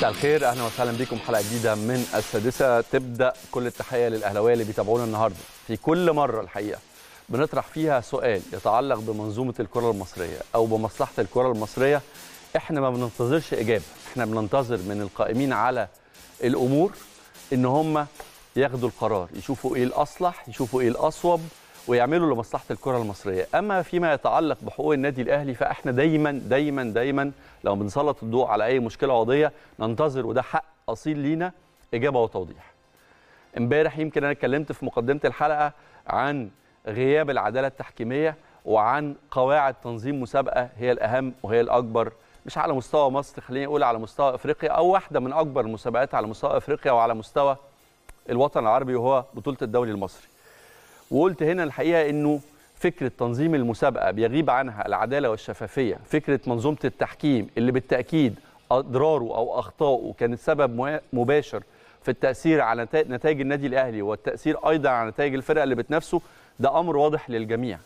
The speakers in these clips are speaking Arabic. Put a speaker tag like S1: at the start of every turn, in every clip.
S1: مساء الخير اهلا وسهلا بكم حلقه جديده من السادسه تبدا كل التحيه للاهلاويه اللي بيتابعونا النهارده في كل مره الحقيقه بنطرح فيها سؤال يتعلق بمنظومه الكره المصريه او بمصلحه الكره المصريه احنا ما بننتظرش اجابه احنا بننتظر من القائمين على الامور ان هم ياخدوا القرار يشوفوا ايه الاصلح يشوفوا ايه الاصوب ويعملوا لمصلحه الكره المصريه اما فيما يتعلق بحقوق النادي الاهلي فاحنا دايما دايما دايما لو بنسلط الضوء على اي مشكله قضيه ننتظر وده حق اصيل لينا اجابه وتوضيح امبارح يمكن انا اتكلمت في مقدمه الحلقه عن غياب العداله التحكيميه وعن قواعد تنظيم مسابقه هي الاهم وهي الاكبر مش على مستوى مصر خليني اقول على مستوى افريقيا او واحده من اكبر المسابقات على مستوى افريقيا وعلى مستوى الوطن العربي وهو بطوله الدوري المصري وقلت هنا الحقيقه انه فكره تنظيم المسابقه بيغيب عنها العداله والشفافيه فكره منظومه التحكيم اللي بالتاكيد اضراره او اخطائه كانت سبب مباشر في التاثير على نتائج النادي الاهلي والتاثير ايضا على نتائج الفرقه اللي بتنافسه ده امر واضح للجميع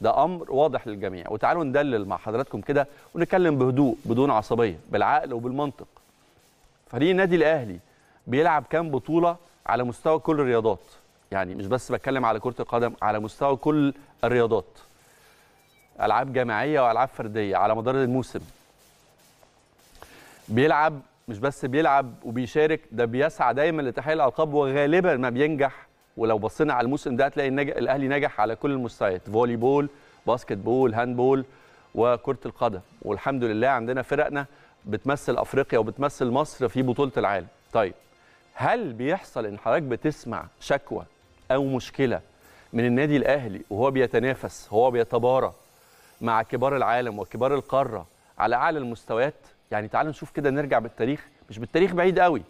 S1: ده امر واضح للجميع وتعالوا ندلل مع حضراتكم كده ونتكلم بهدوء بدون عصبيه بالعقل وبالمنطق فريق النادي الاهلي بيلعب كام بطوله على مستوى كل الرياضات يعني مش بس بتكلم على كره القدم على مستوى كل الرياضات العاب جماعيه والعاب فرديه على مدار الموسم بيلعب مش بس بيلعب وبيشارك ده بيسعى دايما لتحقيق الالقاب وغالبا ما بينجح ولو بصينا على الموسم ده هتلاقي النج... الاهلي نجح على كل المستويات فولي بول باسكت بول هاند بول وكره القدم والحمد لله عندنا فرقنا بتمثل افريقيا وبتمثل مصر في بطوله العالم طيب هل بيحصل ان حضرتك بتسمع شكوى أو مشكلة من النادي الأهلي وهو بيتنافس هو بيتبارى مع كبار العالم وكبار القارة على أعلى المستويات يعني تعالوا نشوف كده نرجع بالتاريخ مش بالتاريخ بعيد قوي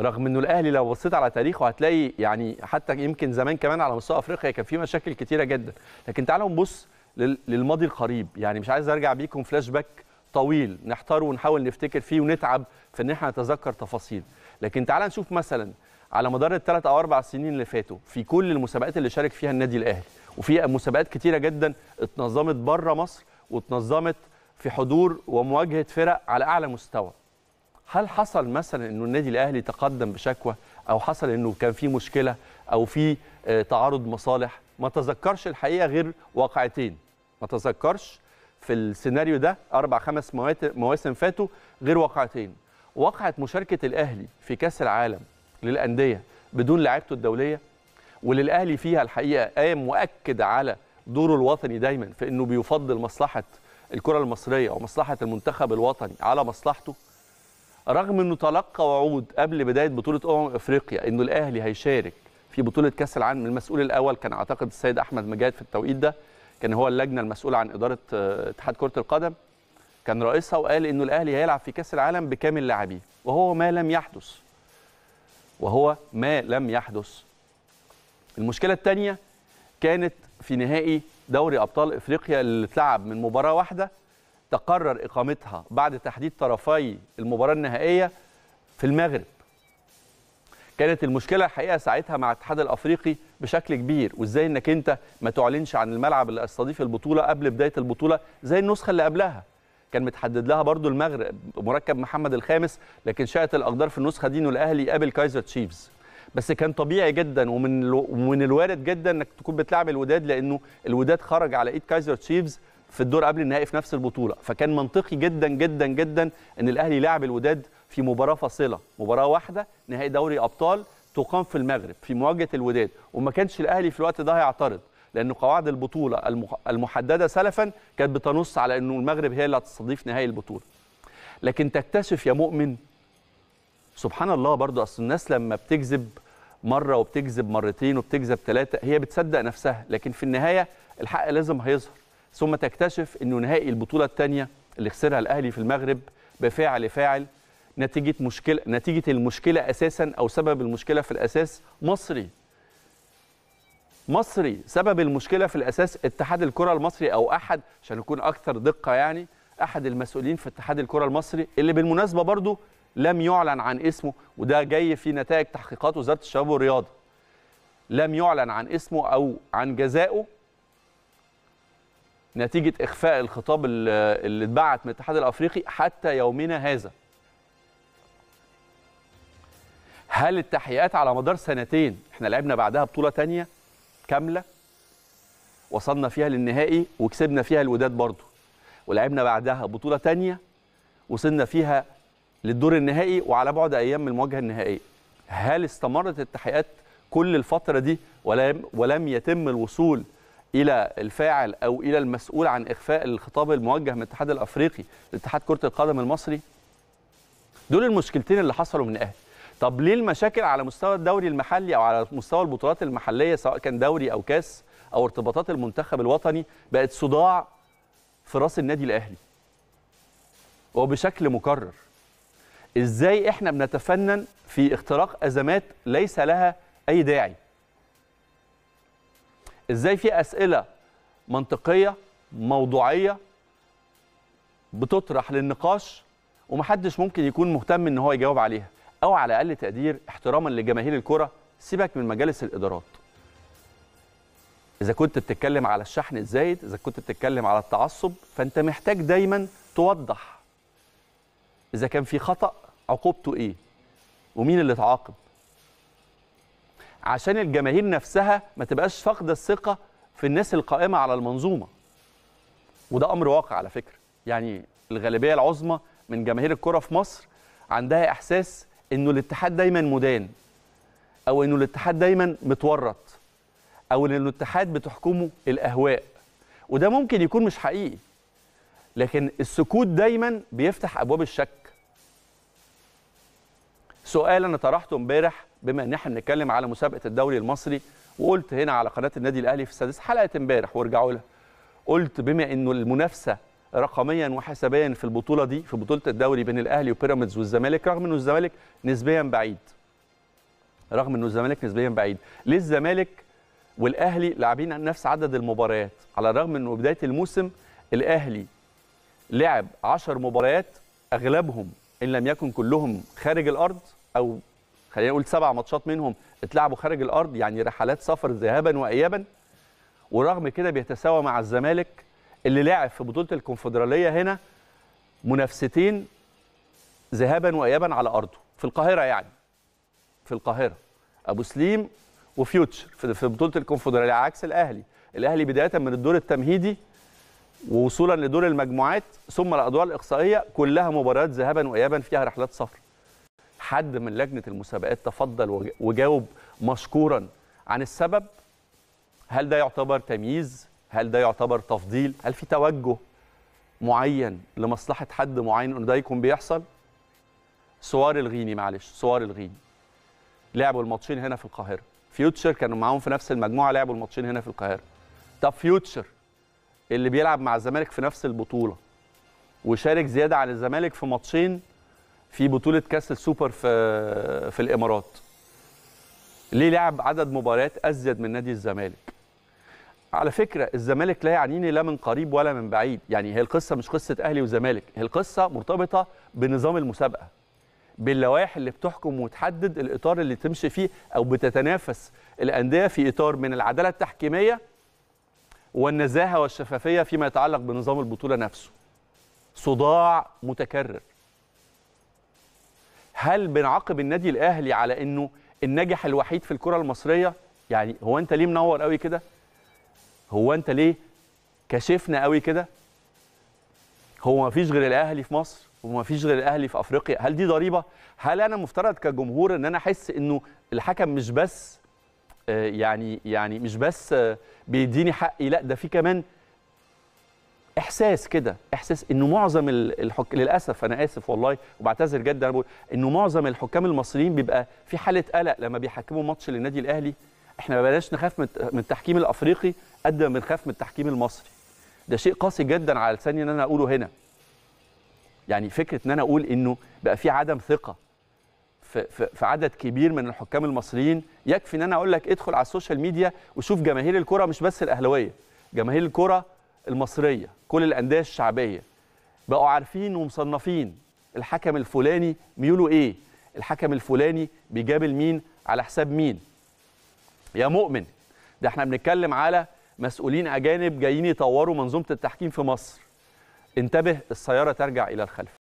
S1: رغم انه الاهلي لو بصيت على تاريخه هتلاقي يعني حتى يمكن زمان كمان على مستوى افريقيا كان في مشاكل كتيره جدا لكن تعالوا نبص للماضي القريب يعني مش عايز ارجع بيكم فلاش باك طويل نحتاره ونحاول نفتكر فيه ونتعب في ان احنا نتذكر تفاصيل لكن تعالى نشوف مثلا على مدار الثلاث او اربع سنين اللي فاتوا في كل المسابقات اللي شارك فيها النادي الاهلي وفي مسابقات كتيره جدا اتنظمت بره مصر واتنظمت في حضور ومواجهه فرق على اعلى مستوى هل حصل مثلا انه النادي الاهلي تقدم بشكوى او حصل انه كان في مشكله او في آه، تعارض مصالح ما تذكرش الحقيقه غير واقعتين ما تذكرش في السيناريو ده اربع خمس مواسم فاتوا غير واقعتين واقعه مشاركه الاهلي في كاس العالم للانديه بدون لعيبته الدوليه وللاهلي فيها الحقيقه قام واكد على دوره الوطني دايما في انه بيفضل مصلحه الكره المصريه ومصلحه المنتخب الوطني على مصلحته رغم انه تلقى وعود قبل بدايه بطوله امم افريقيا انه الاهلي هيشارك في بطوله كاس العالم المسؤول الاول كان اعتقد السيد احمد مجاد في التوقيت ده كان هو اللجنه المسؤوله عن اداره آه، اتحاد كره القدم كان رئيسها وقال انه الاهلي هيلعب في كاس العالم بكامل لاعبيه وهو ما لم يحدث وهو ما لم يحدث المشكلة الثانية كانت في نهائي دوري أبطال إفريقيا اللي اتلعب من مباراة واحدة تقرر إقامتها بعد تحديد طرفي المباراة النهائية في المغرب كانت المشكلة الحقيقة ساعتها مع الاتحاد الأفريقي بشكل كبير وإزاي إنك أنت ما تعلنش عن الملعب اللي استضيف البطولة قبل بداية البطولة زي النسخة اللي قبلها كان متحدد لها برضو المغرب مركب محمد الخامس لكن شاءت الاقدار في النسخه دي انه الاهلي يقابل كايزر تشيفز بس كان طبيعي جدا ومن ومن الوارد جدا انك تكون بتلعب الوداد لانه الوداد خرج على ايد كايزر تشيفز في الدور قبل النهائي في نفس البطوله فكان منطقي جدا جدا جدا ان الاهلي لعب الوداد في مباراه فاصله مباراه واحده نهائي دوري ابطال تقام في المغرب في مواجهه الوداد وما كانش الاهلي في الوقت ده هيعترض لأن قواعد البطولة المحددة سلفا كانت بتنص على أنه المغرب هي اللي هتستضيف نهائي البطولة لكن تكتشف يا مؤمن سبحان الله برضو أصل الناس لما بتكذب مرة وبتكذب مرتين وبتكذب ثلاثة هي بتصدق نفسها لكن في النهاية الحق لازم هيظهر ثم تكتشف أنه نهائي البطولة الثانية اللي خسرها الأهلي في المغرب بفعل فاعل نتيجة مشكلة نتيجة المشكلة أساسا أو سبب المشكلة في الأساس مصري مصري سبب المشكله في الاساس اتحاد الكره المصري او احد عشان نكون اكثر دقه يعني احد المسؤولين في اتحاد الكره المصري اللي بالمناسبه برضه لم يعلن عن اسمه وده جاي في نتائج تحقيقات وزاره الشباب والرياضه لم يعلن عن اسمه او عن جزائه نتيجه اخفاء الخطاب اللي اتبعت من الاتحاد الافريقي حتى يومنا هذا هل التحقيقات على مدار سنتين احنا لعبنا بعدها بطوله ثانيه كامله وصلنا فيها للنهائي وكسبنا فيها الوداد برضو ولعبنا بعدها بطوله تانية وصلنا فيها للدور النهائي وعلى بعد ايام من المواجهه النهائيه هل استمرت التحقيقات كل الفتره دي ولم ولم يتم الوصول الى الفاعل او الى المسؤول عن اخفاء الخطاب الموجه من الاتحاد الافريقي لاتحاد كره القدم المصري دول المشكلتين اللي حصلوا من الاهلي طب ليه المشاكل على مستوى الدوري المحلي او على مستوى البطولات المحليه سواء كان دوري او كاس او ارتباطات المنتخب الوطني بقت صداع في راس النادي الاهلي وبشكل مكرر ازاي احنا بنتفنن في اختراق ازمات ليس لها اي داعي ازاي في اسئله منطقيه موضوعيه بتطرح للنقاش ومحدش ممكن يكون مهتم ان هو يجاوب عليها او على اقل تقدير احتراما لجماهير الكره سيبك من مجالس الادارات اذا كنت بتتكلم على الشحن الزايد اذا كنت بتتكلم على التعصب فانت محتاج دايما توضح اذا كان في خطا عقوبته ايه ومين اللي اتعاقب عشان الجماهير نفسها ما تبقاش فاقده الثقه في الناس القائمه على المنظومه وده امر واقع على فكره يعني الغالبيه العظمى من جماهير الكره في مصر عندها احساس انه الاتحاد دايما مدان او انه الاتحاد دايما متورط او ان الاتحاد بتحكمه الاهواء وده ممكن يكون مش حقيقي لكن السكوت دايما بيفتح ابواب الشك سؤال انا طرحته امبارح بما ان احنا بنتكلم على مسابقه الدوري المصري وقلت هنا على قناه النادي الاهلي في السادس حلقه امبارح وارجعوا لها قلت بما انه المنافسه رقميا وحسابيا في البطوله دي في بطوله الدوري بين الاهلي وبيراميدز والزمالك رغم انه الزمالك نسبيا بعيد رغم انه الزمالك نسبيا بعيد ليه الزمالك والاهلي لاعبين نفس عدد المباريات على الرغم انه بدايه الموسم الاهلي لعب 10 مباريات اغلبهم ان لم يكن كلهم خارج الارض او خلينا نقول سبع ماتشات منهم اتلعبوا خارج الارض يعني رحلات سفر ذهابا وايابا ورغم كده بيتساوى مع الزمالك اللي لعب في بطوله الكونفدراليه هنا منافستين ذهابا وايابا على ارضه في القاهره يعني في القاهره ابو سليم وفيوتشر في بطوله الكونفدراليه عكس الاهلي الاهلي بدايه من الدور التمهيدي ووصولا لدور المجموعات ثم الادوار الاقصائيه كلها مباريات ذهابا وايابا فيها رحلات سفر حد من لجنه المسابقات تفضل وجاوب مشكورا عن السبب هل ده يعتبر تمييز هل ده يعتبر تفضيل هل في توجه معين لمصلحه حد معين انه ده يكون بيحصل سوار الغيني معلش سوار الغيني لعبوا الماتشين هنا في القاهره فيوتشر كانوا معاهم في نفس المجموعه لعبوا الماتشين هنا في القاهره طب فيوتشر اللي بيلعب مع الزمالك في نفس البطوله وشارك زياده عن الزمالك في ماتشين في بطوله كاس السوبر في في الامارات ليه لعب عدد مباريات ازيد من نادي الزمالك على فكره الزمالك لا يعنيني لا من قريب ولا من بعيد يعني هي القصه مش قصه اهلي وزمالك هي القصه مرتبطه بنظام المسابقه باللوائح اللي بتحكم وتحدد الاطار اللي تمشي فيه او بتتنافس الانديه في اطار من العداله التحكيميه والنزاهه والشفافيه فيما يتعلق بنظام البطوله نفسه صداع متكرر هل بنعاقب النادي الاهلي على انه الناجح الوحيد في الكره المصريه يعني هو انت ليه منور قوي كده هو انت ليه كشفنا قوي كده هو ما فيش غير الاهلي في مصر وما فيش غير الاهلي في افريقيا هل دي ضريبه هل انا مفترض كجمهور ان انا احس انه الحكم مش بس آه، يعني يعني مش بس آه، بيديني حقي لا ده في كمان احساس كده احساس انه معظم الحك... للاسف انا اسف والله وبعتذر جدا انا بقول انه معظم الحكام المصريين بيبقى في حاله قلق لما بيحكموا ماتش للنادي الاهلي احنا ما بلاش نخاف من التحكيم الافريقي قد ما بنخاف من التحكيم المصري ده شيء قاسي جدا على لساني ان انا اقوله هنا يعني فكره ان انا اقول انه بقى في عدم ثقه في, في, عدد كبير من الحكام المصريين يكفي ان انا اقول لك ادخل على السوشيال ميديا وشوف جماهير الكره مش بس الاهلاويه جماهير الكره المصريه كل الانديه الشعبيه بقوا عارفين ومصنفين الحكم الفلاني ميوله ايه الحكم الفلاني بيجامل مين على حساب مين يا مؤمن ده احنا بنتكلم على مسؤولين اجانب جايين يطوروا منظومه التحكيم في مصر انتبه السياره ترجع الى الخلف